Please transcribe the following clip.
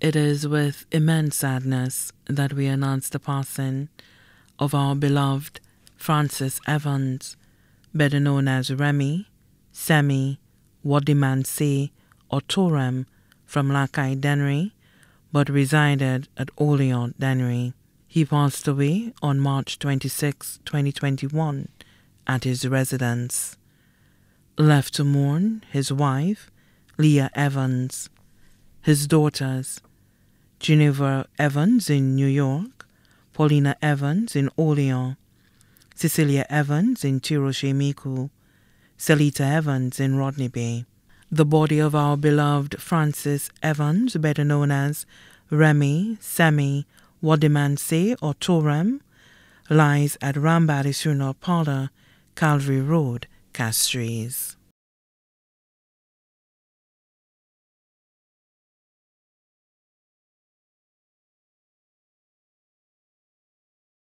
It is with immense sadness that we announce the passing of our beloved Francis Evans, better known as Remy, Semi, Wadimansi, or Torem from Lakai Denry, but resided at Orleans Denry. He passed away on March 26, 2021, at his residence. Left to mourn his wife, Leah Evans, his daughters, Geneva Evans in New York, Paulina Evans in Orleans, Cecilia Evans in Mico, Salita Evans in Rodney Bay. The body of our beloved Francis Evans, better known as Remy, Sammy, Wadimansi, or Torem, lies at Rambad Parlor, Calvary Road, Castries.